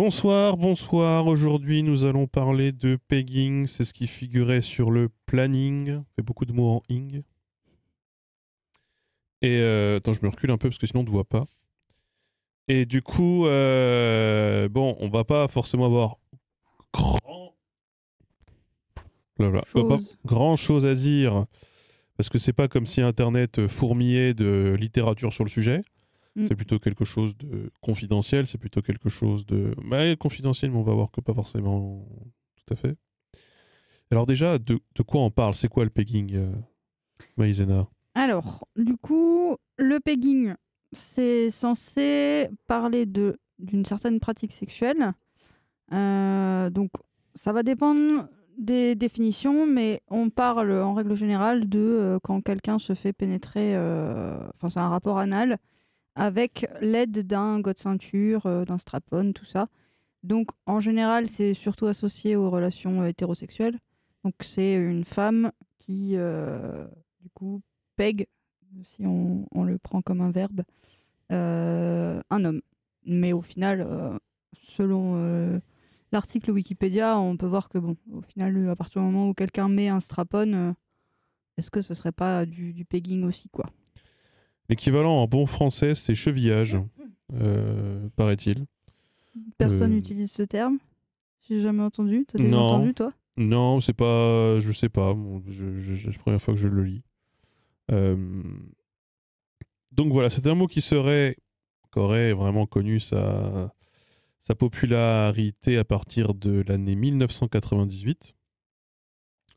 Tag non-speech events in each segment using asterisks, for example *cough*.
Bonsoir, bonsoir. Aujourd'hui, nous allons parler de pegging. C'est ce qui figurait sur le planning. fait beaucoup de mots en ing. Et euh, attends, je me recule un peu parce que sinon on ne voit pas. Et du coup, euh, bon, on va pas forcément avoir grand, Chose. grand chose à dire parce que c'est pas comme si Internet fourmillait de littérature sur le sujet. Mm. C'est plutôt quelque chose de confidentiel, c'est plutôt quelque chose de. Bah, confidentiel, mais on va voir que pas forcément tout à fait. Alors, déjà, de, quoi on parle C'est quoi le pegging, euh, Maïzena Alors, du coup, le pegging, c'est censé parler de d'une certaine pratique sexuelle. Euh, donc, ça va dépendre des définitions, mais on parle en règle générale de euh, quand quelqu'un se fait pénétrer, euh, enfin c'est un rapport anal, avec l'aide d'un de ceinture, euh, d'un strapon, tout ça. Donc en général, c'est surtout associé aux relations euh, hétérosexuelles. Donc c'est une femme qui, euh, du coup, pègue, si on, le prend comme un verbe, un homme. Mais au final, selon l'article Wikipédia, on peut voir que, bon, au final, à partir du moment où quelqu'un met un strapon, est-ce que ce serait pas du pegging aussi, quoi L'équivalent en bon français, c'est chevillage, euh, paraît-il. Personne euh, n'utilise ce terme. J'ai jamais entendu. T'as déjà non. entendu, toi Non, c'est pas. Je sais pas. c'est la première fois que je le lis. Euh, donc voilà, c'est un mot qui serait. coréen, vraiment connu sa, sa popularité à partir de l'année 1998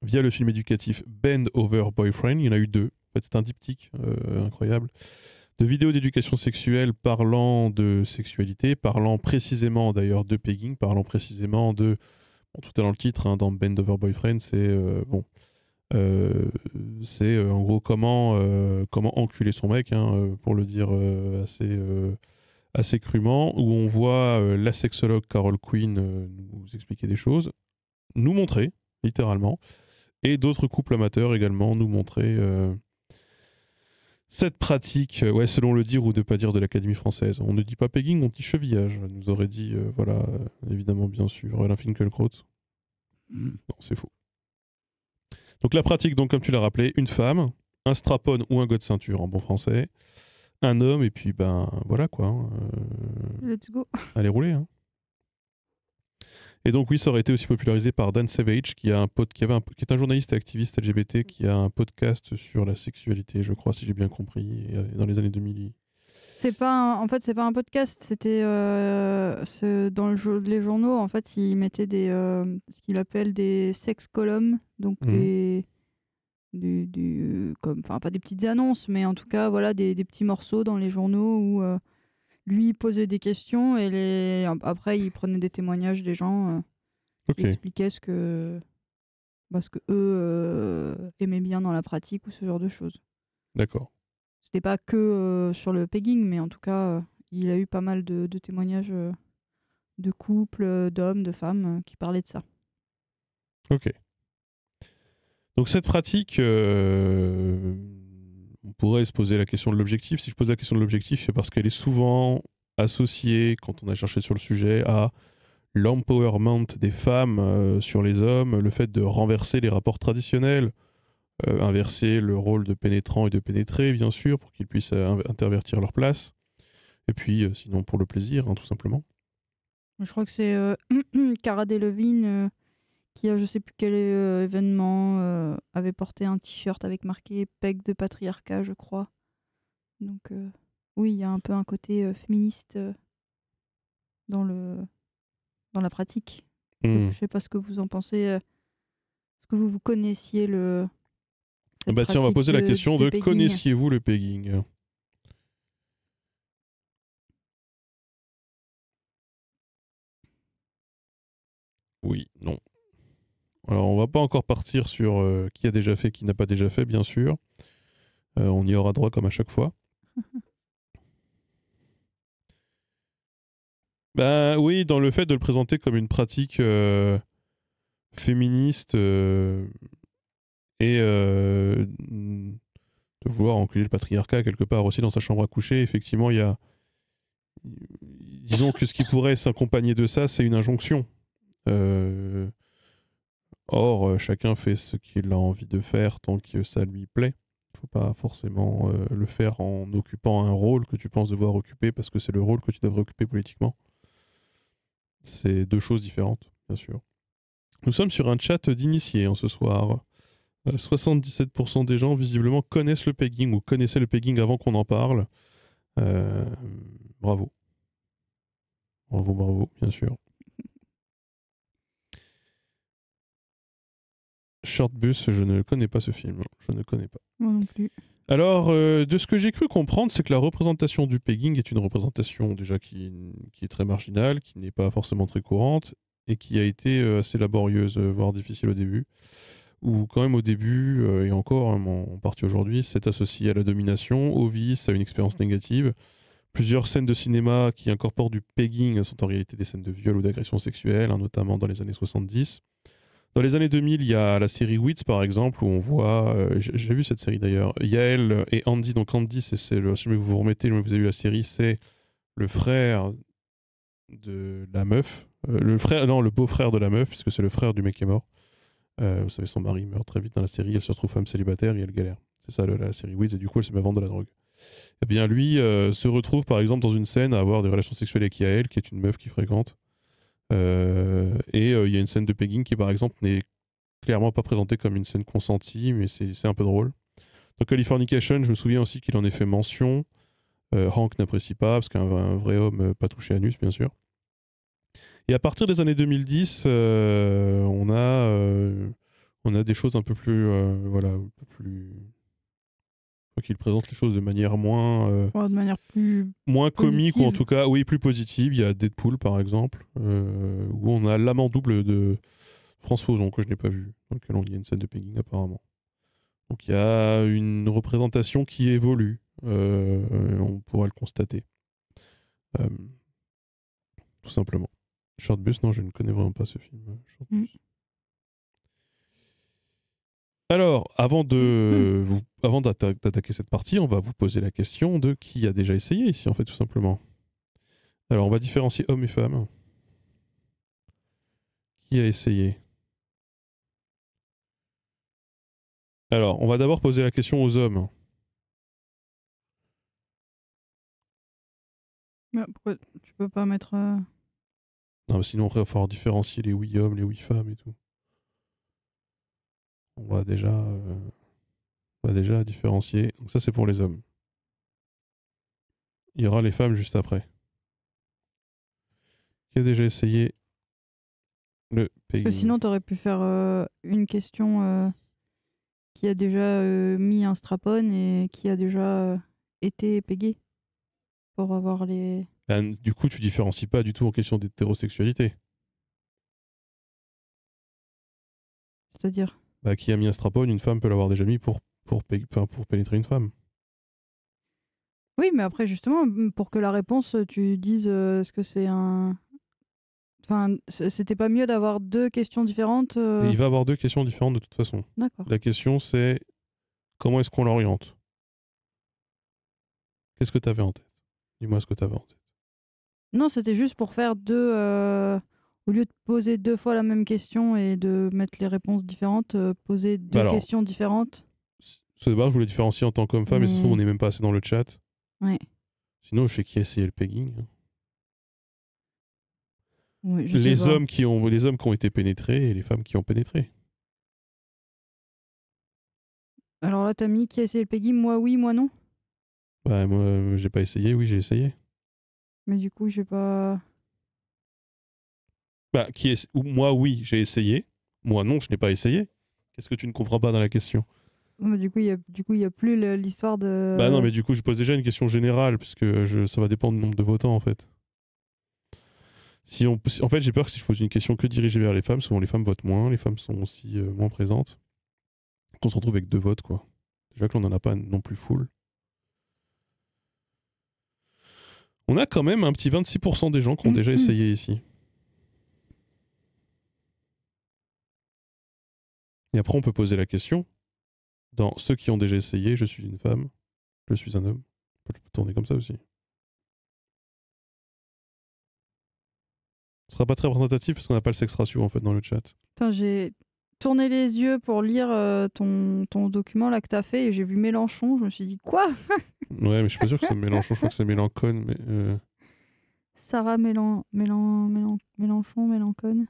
via le film éducatif Bend Over Boyfriend. Il y en a eu deux. En fait, c'est un diptyque euh, incroyable de vidéos d'éducation sexuelle parlant de sexualité, parlant précisément d'ailleurs de pegging, parlant précisément de. tout est dans le titre, hein, dans Bend Over Boyfriend, c'est. Euh, bon. Euh, c'est en gros comment, comment enculer son mec, hein, pour le dire assez, assez crûment, où on voit la sexologue Carol Queen nous expliquer des choses, nous montrer, littéralement, et d'autres couples amateurs également nous montrer cette pratique, euh, ouais, selon le dire ou ne pas dire de l'Académie française. On ne dit pas pegging, on dit chevillage. Nous aurait dit, euh, voilà, euh, évidemment, bien sûr, Alain finkelkraut. Hmm. Non, c'est faux. Donc la pratique, donc, comme tu l'as rappelé, une femme, un strapon ou un god ceinture en bon français, un homme, et puis ben voilà quoi. Hein, Let's go. Allez rouler. Hein. Et donc oui, ça aurait été aussi popularisé par Dan Savage, qui, a un qui, est un journaliste et activiste LGBT, qui a un podcast sur la sexualité, je crois, si j'ai bien compris, euh, dans les années 2000. C'est pas en fait c'est pas un podcast, c'était euh, dans le, les journaux en fait il mettait des euh, ce qu'il appelle des sex columns, donc mhm. des du, comme enfin pas des petites annonces mais en tout cas voilà des, petits morceaux dans les journaux où lui posait des questions et après il prenait des témoignages des gens qui euh, expliquaient ce que parce bah, que eux euh, aimaient bien dans la pratique ou ce genre de choses. D'accord. C'était pas que euh, sur le pegging, mais en tout cas, il a eu pas mal de témoignages de couples, d'hommes, de femmes qui parlaient de ça. Ok. Donc cette pratique, on pourrait se poser la question de l'objectif. Si je pose la question de l'objectif, c'est parce qu'elle est souvent associée, quand on a cherché sur le sujet, à l'empowerment des femmes euh, sur les hommes, le fait de renverser les rapports traditionnels, euh, inverser le rôle de pénétrant et de pénétré, bien sûr, pour qu'ils puissent euh, intervertir leur place. Et puis, sinon, pour le plaisir, hein, tout simplement. Je crois que c'est *clears throat* Cara Delevingne qui a je sais plus quel euh, événement euh, avait porté un t-shirt avec marqué peg de patriarcat, je crois. Donc euh, oui, il y a un peu un côté féministe dans le dans la pratique. Hmm. Je sais pas ce que vous en pensez. Est-ce que vous vous connaissiez le ah bah tiens, on va poser la question de connaissiez-vous le pegging Oui, non. Alors, on va pas encore partir sur euh, qui a déjà fait, qui n'a pas déjà fait, bien sûr. Euh, on y aura droit comme à chaque fois. *laughs* bah oui, dans le fait de le présenter comme une pratique euh, féministe et de vouloir enculer le patriarcat quelque part aussi dans sa chambre à coucher, effectivement, il y a. Disons que ce qui pourrait s'accompagner de ça, c'est une injonction. Euh, Or, euh, chacun fait ce qu'il a envie de faire tant que ça lui plaît. Il ne faut pas forcément euh, le faire en occupant un rôle que tu penses devoir occuper parce que c'est le rôle que tu devrais occuper politiquement. C'est deux choses différentes, bien sûr. Nous sommes sur un chat d'initiés hein, ce soir. 77% euh, des gens visiblement connaissent le pegging ou connaissaient le pegging avant qu'on en parle. bravo. Bravo, bravo, bien sûr. Shortbus, je ne connais pas ce film. Je ne connais pas. Moi non plus. Alors, euh, de ce que j'ai cru comprendre, c'est que la représentation du pegging est une représentation déjà qui, qui est très marginale, qui n'est pas forcément très courante et qui a été euh, assez laborieuse, euh, voire difficile au début. Ou quand même au début, et encore hein, en partie aujourd'hui, c'est associé à la domination, au vice, à une expérience négative. Plusieurs scènes de cinéma qui incorporent du pegging sont en réalité des scènes de viol ou d'agression sexuelle, hein, notamment dans les années 70. Dans les années 2000, il y a la série Wits, par exemple, où on voit, euh, j'ai vu cette série d'ailleurs, Yael et Andy. Donc Andy, c'est le, si vous vous remettez, vous avez vu la série, c'est le frère de la meuf, euh, le frère, non, le beau-frère de la meuf, puisque c'est le frère du mec qui est mort. Euh, vous savez, son mari meurt très vite dans la série, elle se retrouve femme célibataire et elle galère. C'est ça la série Wits, et du coup, elle se met à vendre de la drogue. Eh bien, lui se retrouve par exemple dans une scène à avoir des relations sexuelles avec Yael, qui est une meuf qui fréquente, euh, et euh, il y a une scène de pegging qui, par exemple, n'est clairement pas présentée comme une scène consentie, mais c'est un peu drôle. Dans Californication, je me souviens aussi qu'il en est fait mention. Euh, Hank n'apprécie pas, parce qu'un vrai homme pas touché à bien sûr. Et à partir des années 2010, on, a, on a des choses un peu plus, voilà, un peu plus qu'il présente les choses de manière moins. Euh, moins comique, ou en tout cas, oui, plus positive. Il y a Deadpool, par exemple, euh, où on a l'amant double de François que je n'ai pas vu, dans lequel on y une scène de pegging, apparemment. Donc il y a une représentation qui évolue. Euh, on pourra le constater. tout simplement. Shortbus, non, je ne connais vraiment pas ce film. Shortbus. Mm. Alors, avant de mm-hmm. avant d'attaquer cette partie, on va vous poser la question de qui a déjà essayé ici, en fait, tout simplement. Alors, on va différencier hommes et femmes. Qui a essayé Alors, on va d'abord poser la question aux hommes. pourquoi tu peux pas mettre. Euh non, mais sinon, on va falloir différencier les oui hommes, les oui femmes et tout on va déjà, euh, déjà différencier. Donc ça, c'est pour les hommes. Il y aura les femmes juste après. Qui a déjà essayé le pays sinon, tu aurais pu faire euh, une question euh, qui a déjà mis un strapon et qui a déjà été pégé pour avoir les. Bah, du coup, tu différencies pas du tout en question d'hétérosexualité. C'est-à-dire bah, qui a mis un strapone, une femme peut l'avoir déjà mis pour, pour, pour pénétrer une femme. Oui, mais après, justement, pour que la réponse, euh, tu dises euh, est-ce que c'est un. Enfin, c'était pas mieux d'avoir deux questions différentes euh Il va avoir deux questions différentes de toute façon. D'accord. La question, c'est comment est-ce qu'on l'oriente Qu'est-ce que tu avais en tête Dis-moi ce que tu avais en tête. Non, c'était juste pour faire deux au lieu de poser deux fois la même question et de mettre les réponses différentes, euh, poser deux questions différentes. Ce débat, je voulais différencier en tant qu'homme-femme, mais... et ça se trouve, on n'est même pas assez dans le chat. Ouais. Sinon, je fais qui a essayé le pegging. Hein. les, hommes qui ont, les hommes qui ont été pénétrés et les femmes qui ont pénétré. Alors là, t'as mis qui a essayé le pegging Moi, oui, moi, non Bah, moi, j'ai pas essayé, oui, j'ai essayé. Mais du coup, j'ai pas bah, qui est... Moi, oui, j'ai essayé. Moi, non, je n'ai pas essayé. Qu'est-ce que tu ne comprends pas dans la question du coup, il n'y a, a, plus l'histoire de. Bah non, mais du coup, je pose déjà une question générale, puisque je, ça va dépendre du nombre de votants, en fait. Si on, en fait, j'ai peur que si je pose une question que dirigée vers les femmes, souvent les femmes votent moins, les femmes sont aussi euh, moins présentes, qu'on se retrouve avec deux votes, quoi. Déjà que l'on n'en a pas non plus full. On a quand même un petit 26% des gens qui ont mm, déjà mm. essayé ici. Et après, on peut poser la question, dans ceux qui ont déjà essayé, je suis une femme, je suis un homme. On peut le tourner comme ça aussi. Ce sera pas très représentatif parce qu'on n'a pas le sexe ratio en fait dans le chat. j'ai tourné les yeux pour lire euh, ton, document là que tu as fait et j'ai vu Mélenchon, je me suis dit quoi *laughs* Ouais, mais je suis pas sûr que c'est Mélenchon, je crois que c'est Mélancone, mais. Euh. Sarah Mélan... Mélan... Mélenchon, Mélancone.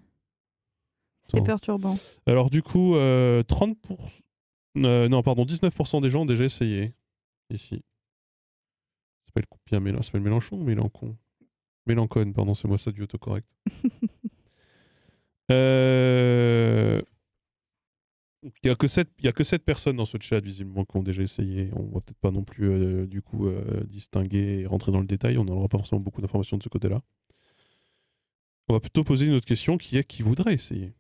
C'est perturbant. Alors du coup, euh, euh non, pardon, 19% des gens ont déjà essayé ici. Ça s'appelle le Mélenchon, ou Mélenchon, pardon, c'est moi ça du autocorrect. *laughs* euh... Il n'y a, que 7, il a que personnes dans ce chat, visiblement, qui ont déjà essayé. On va peut-être pas non plus, euh, du coup, euh, distinguer et rentrer dans le détail. On n'aura pas forcément beaucoup d'informations de ce côté-là. On va plutôt poser une autre question qui est qui voudrait essayer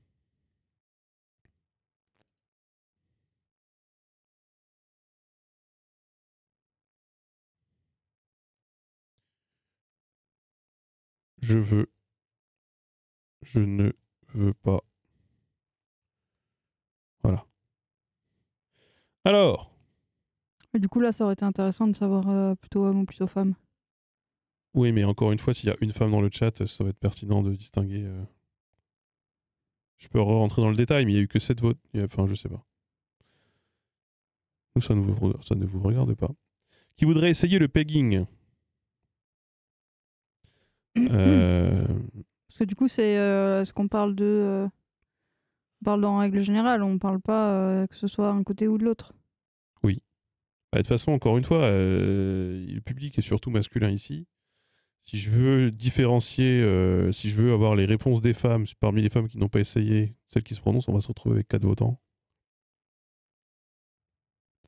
Je veux. Je ne veux pas. Voilà. Alors. Du coup, là, ça aurait été intéressant de savoir euh, plutôt homme ou plutôt femme. Oui, mais encore une fois, s'il y a une femme dans le chat, ça va être pertinent de distinguer. Euh. Je peux rentrer dans le détail, mais il n'y a eu que 7 votes. Enfin, je sais pas. ne ça ne vous regarde pas. Qui voudrait essayer le pegging euh, Parce que du coup, c'est euh, ce qu'on parle de. Euh, on parle en règle générale, on ne parle pas que ce soit un côté ou de l'autre. Oui. Bah, de toute façon, encore une fois, le public est surtout masculin ici si je veux différencier, si je veux avoir les réponses des femmes parmi les femmes qui n'ont pas essayé, celles qui se prononcent, on va se retrouver avec 4 votants.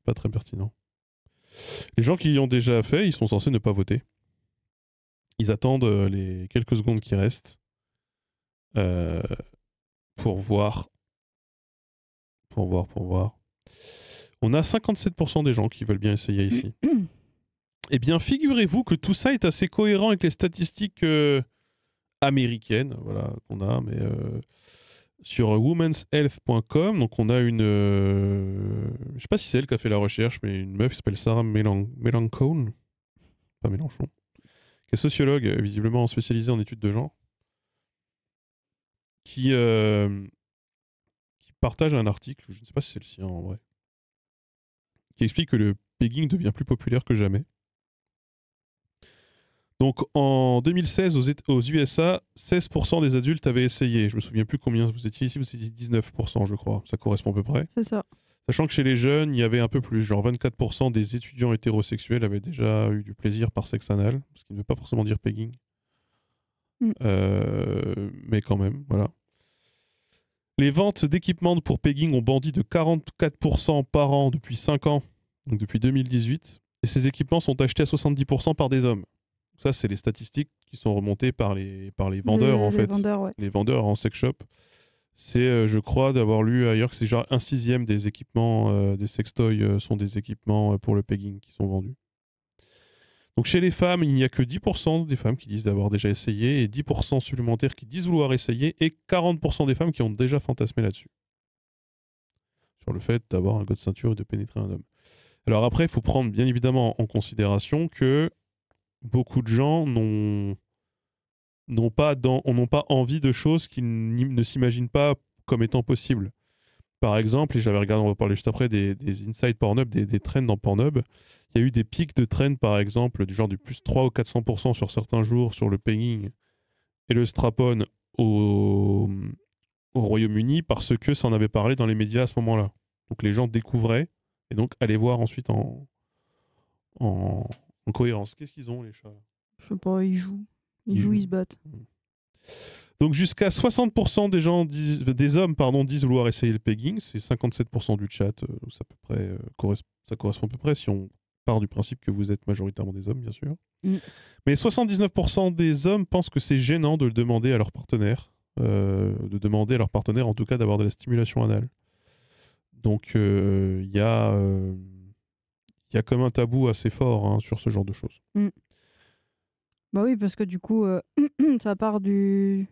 pas très pertinent. Les gens qui y ont déjà fait, ils sont censés ne pas voter ils attendent euh, les quelques secondes qui restent euh, pour voir. Pour voir, pour voir. On a 57% des gens qui veulent bien essayer ici. eh bien, figurez-vous que tout ça est assez cohérent avec les statistiques euh, américaines, voilà, qu'on a, mais sur woman'shealth.com, donc on a une... je ne sais pas si c'est elle qui a fait la recherche, mais une meuf qui s'appelle Sarah Melan pas Mélenchon sociologue, euh, visiblement spécialisé en études de genre, euh, qui, partage un article, je ne sais pas si c'est le sien en vrai, qui explique que le pegging devient plus populaire que jamais. Donc en 2016, aux, aux USA, 16% des adultes avaient essayé. Je me souviens plus combien vous étiez ici, vous étiez 19%, je crois. Ça correspond à peu près. C'est ça. Sachant que chez les jeunes, il y avait un peu plus, genre 24% des étudiants hétérosexuels avaient déjà eu du plaisir par sexe anal, ce qui ne veut pas forcément dire pegging. Mm. Euh, mais quand même, voilà. Les ventes d'équipements pour pegging ont bondi de 44% par an depuis 5 ans, donc depuis 2018, et ces équipements sont achetés à 70% par des hommes. Ça, c'est les statistiques qui sont remontées par les, par les vendeurs, en fait. Les vendeurs en sex shop c'est, euh, je crois, d'avoir lu ailleurs que c'est genre un sixième des équipements, euh, des sextoys euh, sont des équipements pour le pegging qui sont vendus. Donc chez les femmes, il n'y a que 10% des femmes qui disent d'avoir déjà essayé, et 10% supplémentaires qui disent vouloir essayer, et 40% des femmes qui ont déjà fantasmé là-dessus. Sur le fait d'avoir un de ceinture et de pénétrer un homme. Alors après, il faut prendre bien évidemment en considération que beaucoup de gens n'ont n'ont pas, pas envie de choses qu'ils ne s'imaginent pas comme étant possibles. Par exemple, et j'avais regardé, on va parler juste après, des, des inside Pornhub, des, des trends dans Pornhub. Il y a eu des pics de trends, par exemple, du genre du plus 3 ou 400% sur certains jours sur le paying et le strap-on au, au Royaume-Uni parce que ça en avait parlé dans les médias à ce moment-là. Donc les gens découvraient et donc allaient voir ensuite en, en, en cohérence. Qu'est-ce qu'ils ont, les chats Je sais pas, ils jouent. Ils jouent, ils se battent. Donc jusqu'à 60% des, gens des hommes pardon, disent vouloir essayer le pegging, c'est 57% du chat, euh, ça, peu près, euh, correspond, ça correspond à peu près si on part du principe que vous êtes majoritairement des hommes, bien sûr. Hmm. Mais 79% des hommes pensent que c'est gênant de le demander à leur partenaire, euh, de demander à leur partenaire en tout cas d'avoir de la stimulation anale. Donc il y, y, a comme un tabou assez fort hein, sur ce genre de choses. Hmm. Bah oui, parce que du coup, euh, *clears throat* ça part du.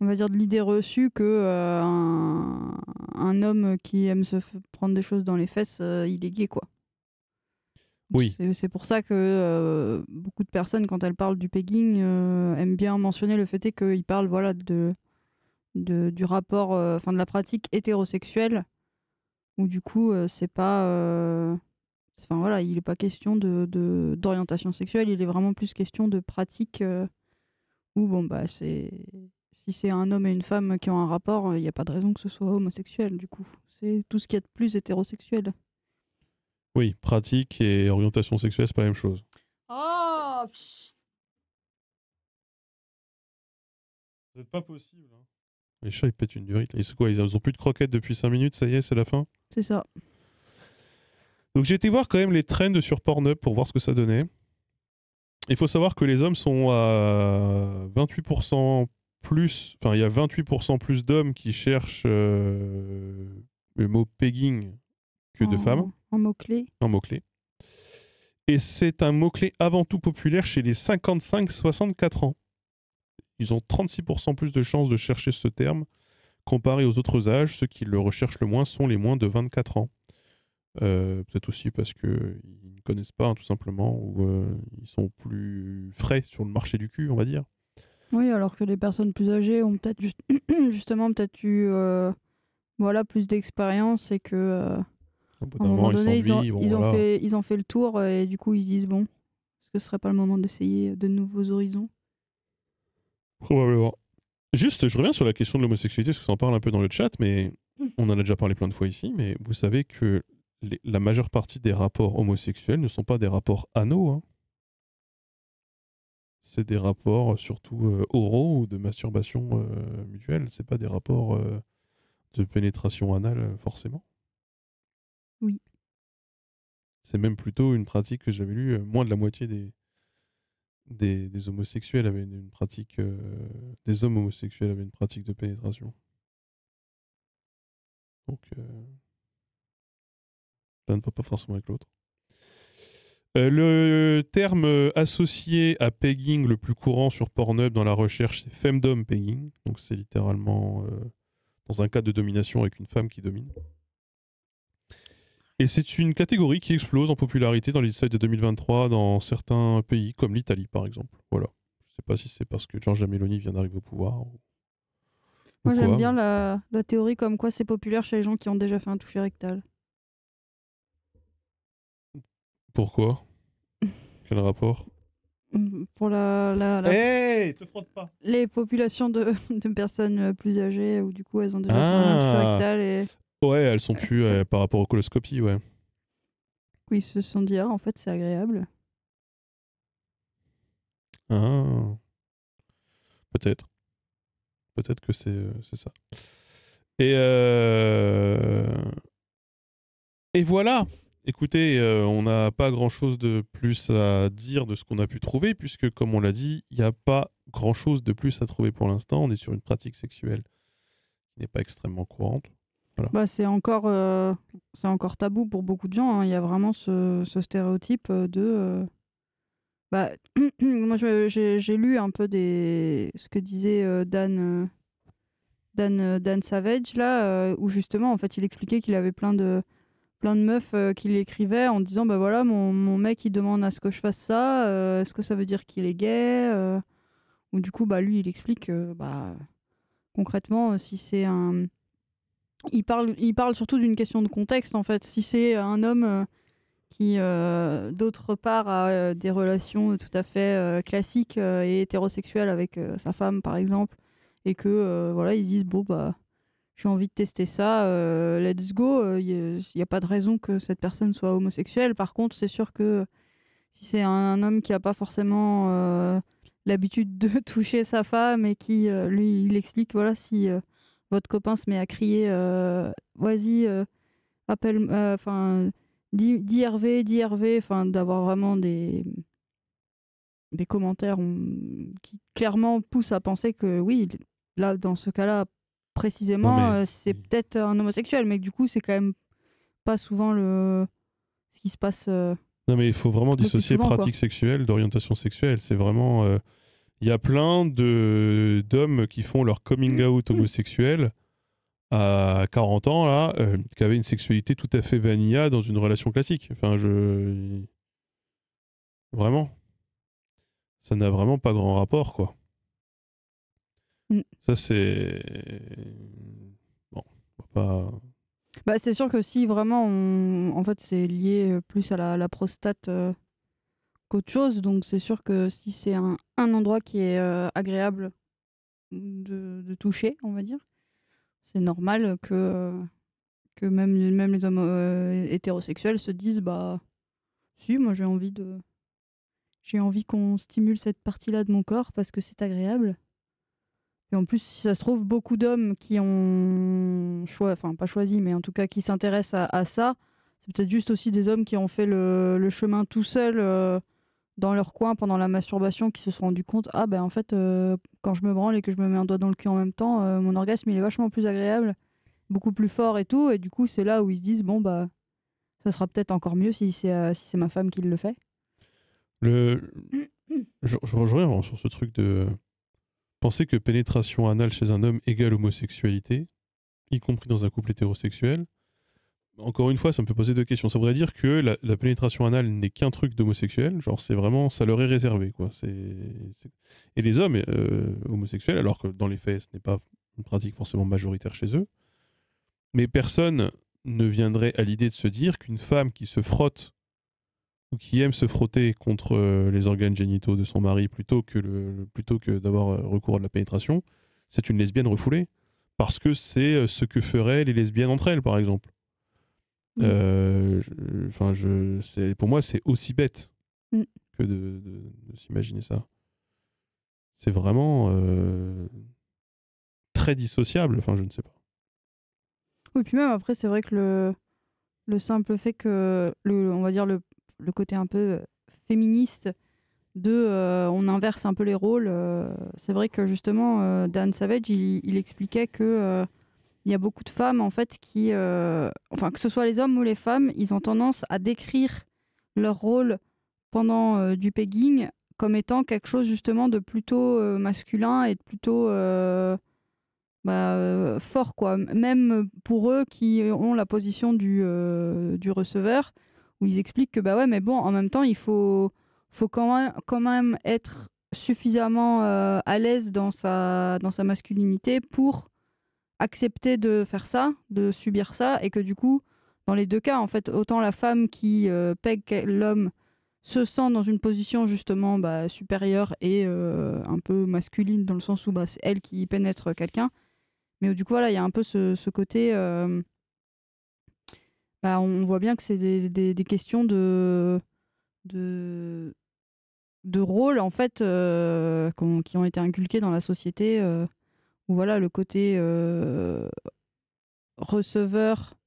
On va dire de l'idée reçue que euh, un, homme qui aime se prendre des choses dans les fesses, euh, il est gay, quoi. Oui. C'est, pour ça que beaucoup de personnes, quand elles parlent du pegging, aiment bien mentionner le fait qu'ils parlent voilà, de, du rapport, enfin de la pratique hétérosexuelle, où du coup, c'est pas. Enfin voilà, il n'est pas question de d'orientation sexuelle, il est vraiment plus question de pratique euh, ou bon bah c'est si c'est un homme et une femme qui ont un rapport, il n'y a pas de raison que ce soit homosexuel du coup. C'est tout ce qu'il y a de plus hétérosexuel. Oui, pratique et orientation sexuelle, c'est pas la même chose. Oh Vous pas possible. Hein. Les chats, ils pètent une durite. Ils, quoi, ils ont plus de croquettes depuis 5 minutes, ça y est, c'est la fin C'est ça. Donc j'ai été voir quand même les trends sur Pornhub pour voir ce que ça donnait. Il faut savoir que les hommes sont à 28% plus, enfin il y a 28% plus d'hommes qui cherchent euh, le mot pegging que de femmes. En mot-clé. En mot-clé. Et c'est un mot-clé avant tout populaire chez les 55-64 ans. Ils ont 36% plus de chances de chercher ce terme comparé aux autres âges. Ceux qui le recherchent le moins sont les moins de 24 ans. Euh, peut-être aussi parce qu'ils ne connaissent pas, hein, tout simplement, ou euh, ils sont plus frais sur le marché du cul, on va dire. Oui, alors que les personnes plus âgées ont peut-être *clears throat* justement peut-être eu euh, voilà, plus d'expérience et que. à un moment donné, ils, ont, ils, fait, ils ont fait le tour et du coup, ils se disent bon, ce que serait pas le moment d'essayer de nouveaux horizons Probablement. Juste, je reviens sur la question de l'homosexualité, parce que ça en parle un peu dans le chat, mais mmh. on en a déjà parlé plein de fois ici, mais vous savez que la majeure partie des rapports homosexuels ne sont pas des rapports anaux. Hein. C'est des rapports euh, surtout euh, oraux ou de masturbation euh, mutuelle. C'est pas des rapports de pénétration anale forcément. Oui. C'est même plutôt une pratique que j'avais lue. Moins de la moitié des, des, homosexuels avaient une pratique. des hommes homosexuels avaient une pratique de pénétration. Donc L'un ne va pas forcément avec l'autre. Euh, le terme euh, associé à pegging le plus courant sur Pornhub dans la recherche, c'est femdom pegging. Donc c'est littéralement euh, dans un cas de domination avec une femme qui domine. Et c'est une catégorie qui explose en popularité dans les sites de 2023 dans certains pays, comme l'Italie par exemple. Voilà. Je ne sais pas si c'est parce que Giorgia Meloni vient d'arriver au pouvoir. Moi j'aime bien la, théorie comme quoi c'est populaire chez les gens qui ont déjà fait un toucher rectal. Pourquoi Quel rapport Pour la. Les populations *laughs* de, personnes plus âgées où du coup elles ont déjà ah. Ouais, elles sont plus euh, par rapport aux coloscopies, ouais. Oui, ce se sont dit, ah, en fait, c'est agréable. Ah. Peut-être. Peut-être que c'est euh, ça. Et, euh, et voilà! Écoutez, euh, on n'a pas grand-chose de plus à dire de ce qu'on a pu trouver, puisque comme on l'a dit, il n'y a pas grand-chose de plus à trouver pour l'instant. On est sur une pratique sexuelle qui n'est pas extrêmement courante. Bah, c'est encore, euh, encore tabou pour beaucoup de gens. Hein. Il y a vraiment ce, stéréotype euh, de... Bah, *clears throat* moi, j'ai lu un peu des... ce que disait Dan, Dan, Dan Savage, là, où justement, en fait, il expliquait qu'il avait plein de plein de meufs euh, qui l'écrivaient en disant bah voilà mon, mon, mec il demande à ce que je fasse ça euh, est-ce que ça veut dire qu'il est gay euh ou du coup bah lui il explique bah concrètement si c'est un il parle, il parle surtout d'une question de contexte en fait. Si c'est un homme qui, d'autre part, a des relations tout à fait classiques et hétérosexuelles avec sa femme, par exemple, et que voilà, ils disent bon bah j'ai envie de tester ça, euh, let's go. Il euh, n'y a, pas de raison que cette personne soit homosexuelle. Par contre, c'est sûr que si c'est un, homme qui n'a pas forcément euh, l'habitude de *laughs* toucher sa femme et qui lui il explique voilà si votre copain se met à crier vas-y appelle enfin dis, Hervé dis Hervé enfin d'avoir vraiment des des commentaires hum, qui clairement poussent à penser que oui là dans ce cas-là précisément, euh, c'est peut-être un homosexuel, mais du coup, c'est quand même pas souvent le... ce qui se passe. Euh, non, mais il faut vraiment dissocier pratique sexuelle d'orientation sexuelle. C'est vraiment. Euh, il y a plein d'hommes qui font leur coming mm. out mm. homosexuel à 40 ans, là, qui avaient une sexualité tout à fait vanilla dans une relation classique. Enfin, je. Vraiment. Ça n'a vraiment pas grand rapport, quoi. Mm. Ça, c'est. Bon, pas. Bah, c'est sûr que si vraiment, en fait, c'est lié euh, plus à la, prostate euh, qu'autre chose. Donc, c'est sûr que si c'est un, endroit qui est euh, agréable de, toucher, on va dire, c'est normal que, que même, même les hommes hétérosexuels se disent Bah, si, moi j'ai envie de. J'ai envie qu'on stimule cette partie-là de mon corps parce que c'est agréable. Et en plus, si ça se trouve, beaucoup d'hommes qui ont choisi, enfin pas choisi, mais en tout cas qui s'intéressent à, ça, c'est peut-être juste aussi des hommes qui ont fait le, chemin tout seul euh, dans leur coin pendant la masturbation, qui se sont rendus compte, ah ben en fait, euh, quand je me branle et que je me mets un doigt dans le cul en même temps, euh, mon orgasme il est vachement plus agréable, beaucoup plus fort et tout, et du coup c'est là où ils se disent, bon bah, ça sera peut-être encore mieux si c'est si c'est ma femme qui le fait. Le... je, je sur ce truc de Penser que pénétration anale chez un homme égale homosexualité, y compris dans un couple hétérosexuel, encore une fois, ça me fait poser deux questions. Ça voudrait dire que la, pénétration anale n'est qu'un truc d'homosexuel, genre c'est vraiment, ça leur est réservé. Quoi. Et les hommes euh, homosexuels, alors que dans les faits, ce n'est pas une pratique forcément majoritaire chez eux, mais personne ne viendrait à l'idée de se dire qu'une femme qui se frotte qui aime se frotter contre euh, les organes génitaux de son mari plutôt que, le, plutôt que d'avoir euh, recours à de la pénétration, c'est une lesbienne refoulée. Parce que c'est euh, ce que feraient les lesbiennes entre elles, par exemple. Mm. enfin, je, pour moi, c'est aussi bête mm. que de, s'imaginer ça. C'est vraiment très dissociable. Enfin, je ne sais pas. Oui, puis même après, c'est vrai que le, le simple fait que, le, on va dire, le, le côté un peu euh, féministe de euh, on inverse un peu les rôles. Euh, c'est vrai que justement, Dan Savage, il, expliquait que il y a beaucoup de femmes en fait qui, enfin que ce soit les hommes ou les femmes, ils ont tendance à décrire leur rôle pendant du pegging comme étant quelque chose justement de plutôt masculin et de plutôt bah, fort quoi. Même pour eux qui ont la position du, du receveur, où ils expliquent que bah ouais, mais bon, en même temps, il faut, faut quand, même, quand même être suffisamment euh, à l'aise dans sa, dans sa masculinité pour accepter de faire ça, de subir ça, et que du coup, dans les deux cas, en fait, autant la femme qui euh, pègue l'homme se sent dans une position justement bah, supérieure et euh, un peu masculine dans le sens où bah, c'est elle qui pénètre quelqu'un. Mais du coup, voilà, il y a un peu ce, côté, bah, on voit bien que c'est des, questions de, de, rôle, en fait, euh, qui ont été inculqués dans la société. Euh, où voilà, le côté euh, receveur,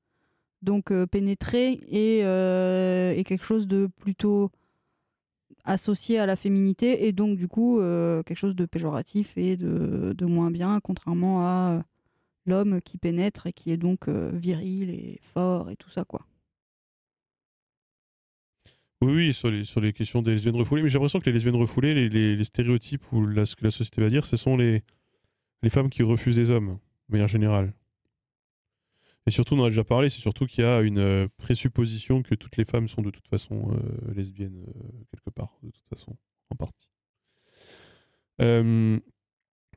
donc pénétré, et, est quelque chose de plutôt associé à la féminité, et donc, du coup, quelque chose de péjoratif et de moins bien, contrairement à l'homme qui pénètre et qui est donc euh, viril et fort et tout ça, quoi. Oui, oui, sur les, sur les questions des lesbiennes refoulées, mais j'ai l'impression que les lesbiennes refoulées, les, stéréotypes ou la, ce que la société va dire, ce sont les, les femmes qui refusent les hommes, de manière générale. Et surtout, on en a déjà parlé, c'est surtout qu'il y a une euh, présupposition que toutes les femmes sont de toute façon euh, lesbiennes, quelque part, de toute façon, en partie.